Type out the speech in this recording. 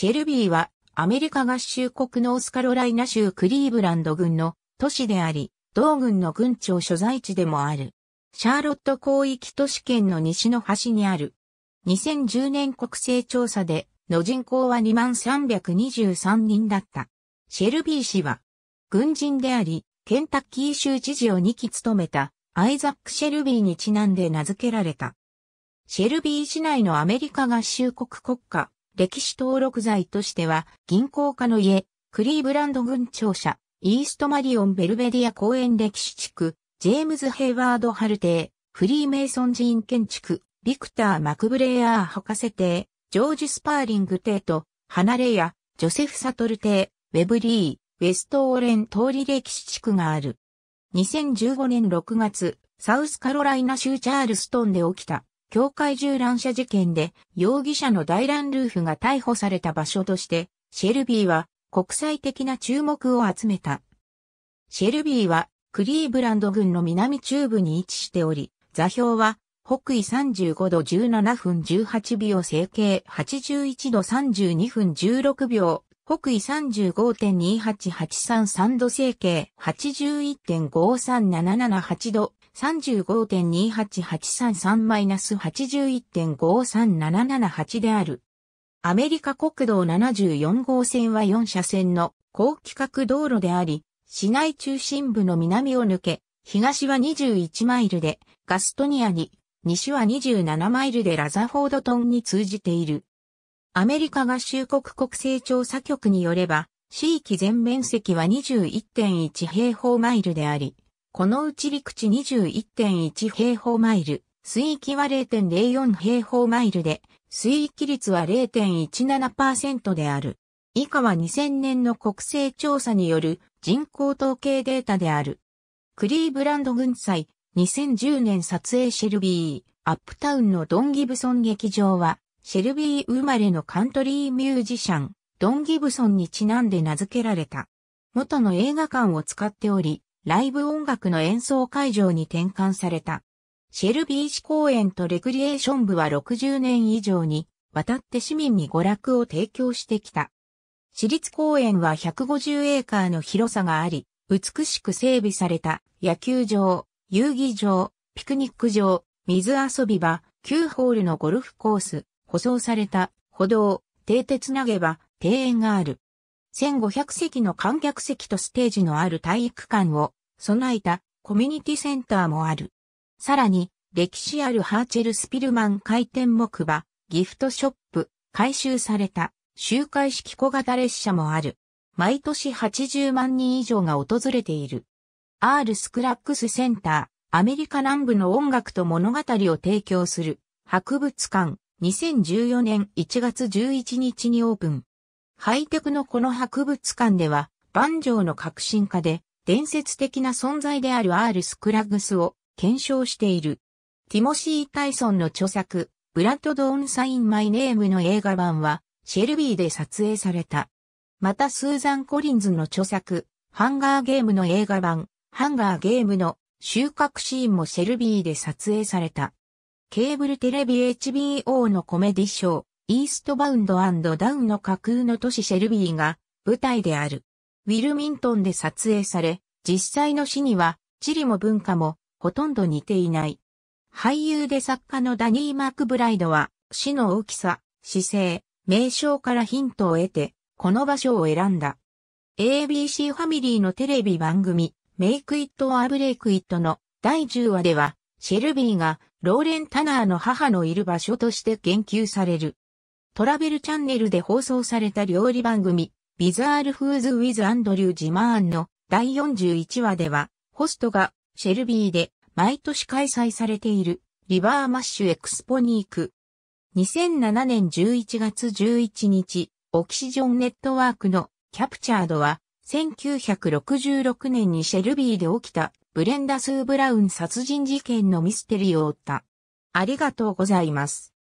シェルビーはアメリカ合衆国ノースカロライナ州クリーブランド郡の都市であり、同郡の郡庁所在地でもある。シャーロット広域都市圏の西の端にある。2010年国勢調査での人口は2323人だった。シェルビー氏は、軍人であり、ケンタッキー州知事を2期務めた、アイザック・シェルビーにちなんで名付けられた。シェルビー市内のアメリカ合衆国国家、歴史登録財としては、銀行家の家、クリーブランド郡庁舎、イーストマリオン・ベルベディア公園歴史地区、ジェームズ・ヘイワード・ハルー、フリーメイソン寺院建築、ビクター・マクブレイアー博士邸、ジョージ・スパーリング邸と、離れヤ、ジョセフ・サトル邸、ウェブリー、ウェストオーレン通り歴史地区がある。2015年6月、サウスカロライナ州チャールストンで起きた教会銃乱射事件で容疑者のダイラン・ルーフが逮捕された場所として、シェルビーは国際的な注目を集めた。シェルビーはクリーブランド郡の南中部に位置しており、座標は北緯35度17分18秒整形81度32分16秒、北緯35.28833度整形81.53778度3 5 2 8 8 3 3 8 1 5 3 7 7 8である。アメリカ国道74号線は4車線の高規格道路であり、市内中心部の南を抜け、東は21マイルでガストニアに、西は27マイルでラザフォードトンに通じている。アメリカ合衆国国勢調査局によれば、地域全面積は21.1平方マイルであり、このうち陸地21.1平方マイル、水域は0.04平方マイルで、水域率は0.17%である。以下は2000年の国勢調査による人口統計データである。クリーブランド軍祭、2010年撮影シェルビー、アップタウンのドン・ギブソン劇場は、シェルビー生まれのカントリーミュージシャン、ドン・ギブソンにちなんで名付けられた。元の映画館を使っており、ライブ音楽の演奏会場に転換された。シェルビー市公園とレクリエーション部は60年以上にわたって市民に娯楽を提供してきた。市立公園は150エーカーの広さがあり、美しく整備された野球場、遊技場、ピクニック場、水遊び場、9ホールのゴルフコース、舗装された歩道、蹄鉄投げ場、庭園がある。1500席の観客席とステージのある体育館を備えたコミュニティセンターもある。さらに、歴史あるハーチェル・スピルマン回転木馬、ギフトショップ、回収された、周回式小型列車もある。毎年80万人以上が訪れている。R スクラックスセンター、アメリカ南部の音楽と物語を提供する博物館、2014年1月11日にオープン。ハイテクのこの博物館では、万丈の革新家で伝説的な存在である R. スクラグスを検証している。ティモシー・タイソンの著作、ブラッド・ドーン・サイン・マイ・ネームの映画版は、シェルビーで撮影された。またスーザン・コリンズの著作、ハンガーゲームの映画版、ハンガーゲームの収穫シーンもシェルビーで撮影された。ケーブルテレビ HBO のコメディショー、イーストバウンドダウンの架空の都市シェルビーが舞台である。ウィルミントンで撮影され、実際の死には地理も文化もほとんど似ていない。俳優で作家のダニー・マークブライドは、死の大きさ、姿勢、名称からヒントを得て、この場所を選んだ。ABC ファミリーのテレビ番組、Make It or Break It の第10話では、シェルビーがローレン・タナーの母のいる場所として言及される。トラベルチャンネルで放送された料理番組、ビザールフーズ・ウィズ・アンドリュー・ジマーンの第41話では、ホストがシェルビーで毎年開催されているリバーマッシュエクスポに行く。2007年11月11日、オキシジョンネットワークのキャプチャードは、1966年にシェルビーで起きたブレンダ・スー・ブラウン殺人事件のミステリーを追った。ありがとうございます。